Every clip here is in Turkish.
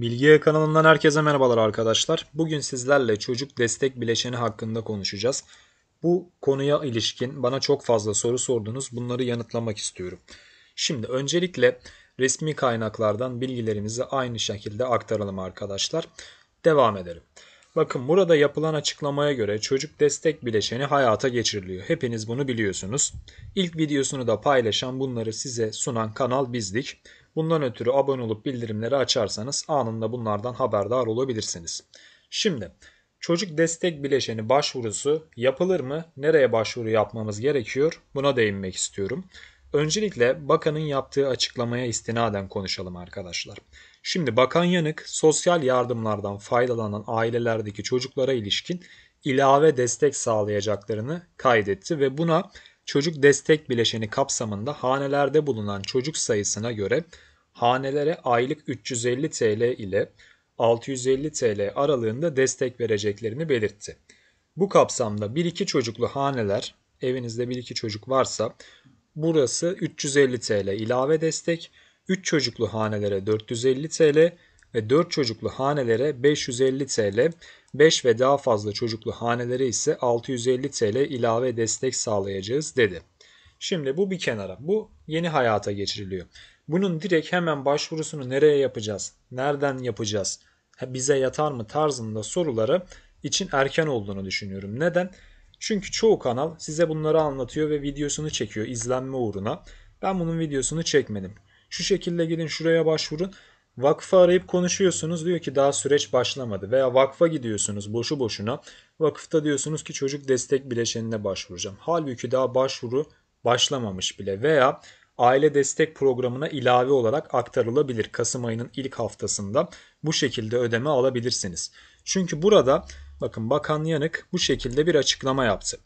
Bilgiye kanalından herkese merhabalar arkadaşlar. Bugün sizlerle çocuk destek bileşeni hakkında konuşacağız. Bu konuya ilişkin bana çok fazla soru sordunuz. Bunları yanıtlamak istiyorum. Şimdi öncelikle resmi kaynaklardan bilgilerimizi aynı şekilde aktaralım arkadaşlar. Devam edelim. Bakın burada yapılan açıklamaya göre çocuk destek bileşeni hayata geçiriliyor. Hepiniz bunu biliyorsunuz. İlk videosunu da paylaşan bunları size sunan kanal bizdik. Bundan ötürü abone olup bildirimleri açarsanız anında bunlardan haberdar olabilirsiniz. Şimdi çocuk destek bileşeni başvurusu yapılır mı? Nereye başvuru yapmamız gerekiyor? Buna değinmek istiyorum. Öncelikle bakanın yaptığı açıklamaya istinaden konuşalım arkadaşlar. Şimdi Bakan Yanık sosyal yardımlardan faydalanan ailelerdeki çocuklara ilişkin ilave destek sağlayacaklarını kaydetti ve buna çocuk destek bileşeni kapsamında hanelerde bulunan çocuk sayısına göre hanelere aylık 350 TL ile 650 TL aralığında destek vereceklerini belirtti. Bu kapsamda 1-2 çocuklu haneler, evinizde 1-2 çocuk varsa burası 350 TL ilave destek, 3 çocuklu hanelere 450 TL ve 4 çocuklu hanelere 550 TL, 5 ve daha fazla çocuklu hanelere ise 650 TL ilave destek sağlayacağız dedi. Şimdi bu bir kenara. Bu yeni hayata geçiriliyor. Bunun direkt hemen başvurusunu nereye yapacağız? Nereden yapacağız? Bize yatar mı tarzında soruları için erken olduğunu düşünüyorum. Neden? Çünkü çoğu kanal size bunları anlatıyor ve videosunu çekiyor izlenme uğruna. Ben bunun videosunu çekmedim. Şu şekilde gidin şuraya başvurun. Vakfı arayıp konuşuyorsunuz diyor ki daha süreç başlamadı veya vakfa gidiyorsunuz boşu boşuna. Vakıfta diyorsunuz ki çocuk destek bileşenine başvuracağım. Halbuki daha başvuru başlamamış bile veya aile destek programına ilave olarak aktarılabilir. Kasım ayının ilk haftasında bu şekilde ödeme alabilirsiniz. Çünkü burada bakın Bakan Yanık bu şekilde bir açıklama yaptı.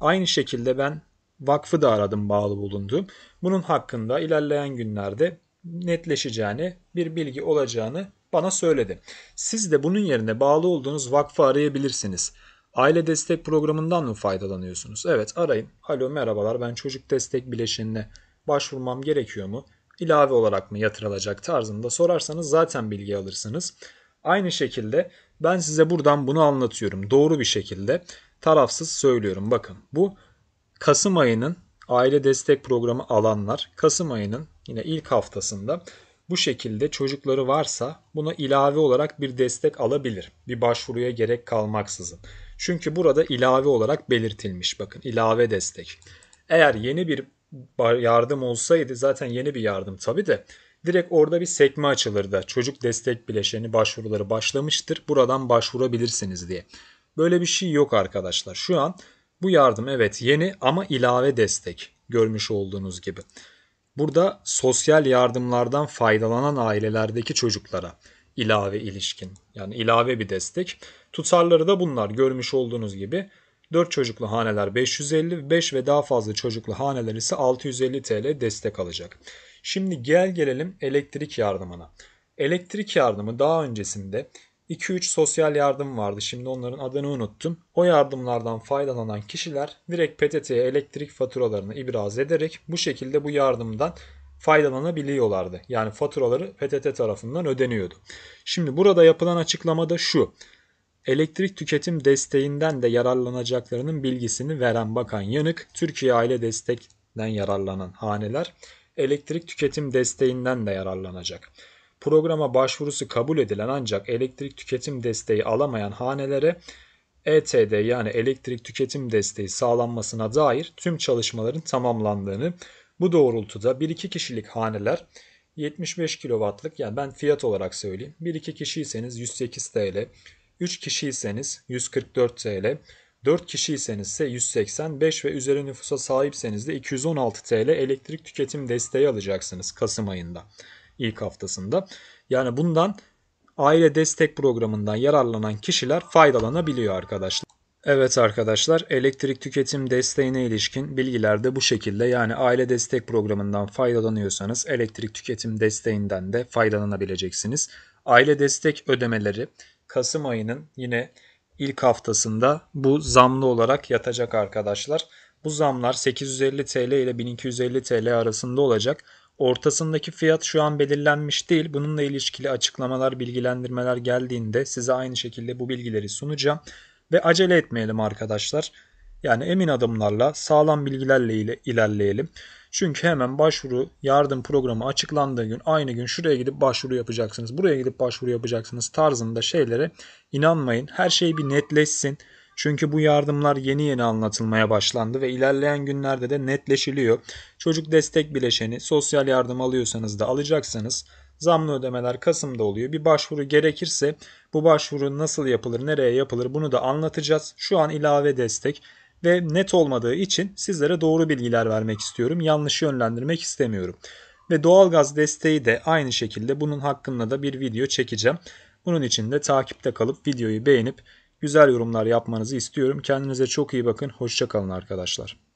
Aynı şekilde ben vakfı da aradım bağlı bulunduğum. Bunun hakkında ilerleyen günlerde netleşeceğini, bir bilgi olacağını bana söyledi. Siz de bunun yerine bağlı olduğunuz vakfı arayabilirsiniz. Aile destek programından mı faydalanıyorsunuz? Evet arayın. Alo merhabalar ben çocuk destek bileşenine başvurmam gerekiyor mu? İlave olarak mı yatırılacak tarzında sorarsanız zaten bilgi alırsınız. Aynı şekilde ben size buradan bunu anlatıyorum. Doğru bir şekilde tarafsız söylüyorum. Bakın bu Kasım ayının aile destek programı alanlar Kasım ayının yine ilk haftasında bu şekilde çocukları varsa buna ilave olarak bir destek alabilir. Bir başvuruya gerek kalmaksızın. Çünkü burada ilave olarak belirtilmiş bakın ilave destek. Eğer yeni bir yardım olsaydı zaten yeni bir yardım tabii de direkt orada bir sekme açılır da çocuk destek bileşeni başvuruları başlamıştır buradan başvurabilirsiniz diye. Böyle bir şey yok arkadaşlar. Şu an bu yardım evet yeni ama ilave destek görmüş olduğunuz gibi. Burada sosyal yardımlardan faydalanan ailelerdeki çocuklara ilave ilişkin yani ilave bir destek. Tutarları da bunlar görmüş olduğunuz gibi 4 çocuklu haneler 550, 5 ve daha fazla çocuklu haneler ise 650 TL destek alacak. Şimdi gel gelelim elektrik yardımına. Elektrik yardımı daha öncesinde 2-3 sosyal yardım vardı. Şimdi onların adını unuttum. O yardımlardan faydalanan kişiler direkt PTT'ye elektrik faturalarını ibraz ederek bu şekilde bu yardımdan faydalanabiliyorlardı. Yani faturaları PTT tarafından ödeniyordu. Şimdi burada yapılan açıklamada şu elektrik tüketim desteğinden de yararlanacaklarının bilgisini veren Bakan Yanık, Türkiye Aile Destek'den yararlanan haneler elektrik tüketim desteğinden de yararlanacak. Programa başvurusu kabul edilen ancak elektrik tüketim desteği alamayan hanelere ETD yani elektrik tüketim desteği sağlanmasına dair tüm çalışmaların tamamlandığını, bu doğrultuda 1-2 kişilik haneler 75 kW'lık yani ben fiyat olarak söyleyeyim. 1-2 kişiyseniz 108 TL, 3 kişiyseniz 144 TL, 4 kişiyseniz ise 185 ve üzeri nüfusa sahipseniz de 216 TL elektrik tüketim desteği alacaksınız Kasım ayında ilk haftasında. Yani bundan aile destek programından yararlanan kişiler faydalanabiliyor arkadaşlar. Evet arkadaşlar elektrik tüketim desteğine ilişkin bilgiler de bu şekilde. Yani aile destek programından faydalanıyorsanız elektrik tüketim desteğinden de faydalanabileceksiniz. Aile destek ödemeleri Kasım ayının yine ilk haftasında bu zamlı olarak yatacak arkadaşlar. Bu zamlar 850 TL ile 1250 TL arasında olacak. Ortasındaki fiyat şu an belirlenmiş değil. Bununla ilişkili açıklamalar, bilgilendirmeler geldiğinde size aynı şekilde bu bilgileri sunacağım. Ve acele etmeyelim arkadaşlar. Yani emin adımlarla, sağlam bilgilerle ilerleyelim. Çünkü hemen başvuru yardım programı açıklandığı gün aynı gün şuraya gidip başvuru yapacaksınız. Buraya gidip başvuru yapacaksınız tarzında şeylere inanmayın. Her şey bir netleşsin. Çünkü bu yardımlar yeni yeni anlatılmaya başlandı ve ilerleyen günlerde de netleşiliyor. Çocuk destek bileşeni sosyal yardım alıyorsanız da alacaksınız. zamlı ödemeler Kasım'da oluyor. Bir başvuru gerekirse bu başvuru nasıl yapılır, nereye yapılır bunu da anlatacağız. Şu an ilave destek ve net olmadığı için sizlere doğru bilgiler vermek istiyorum. Yanlış yönlendirmek istemiyorum. Ve doğalgaz desteği de aynı şekilde bunun hakkında da bir video çekeceğim. Bunun için de takipte kalıp videoyu beğenip güzel yorumlar yapmanızı istiyorum. Kendinize çok iyi bakın. Hoşçakalın arkadaşlar.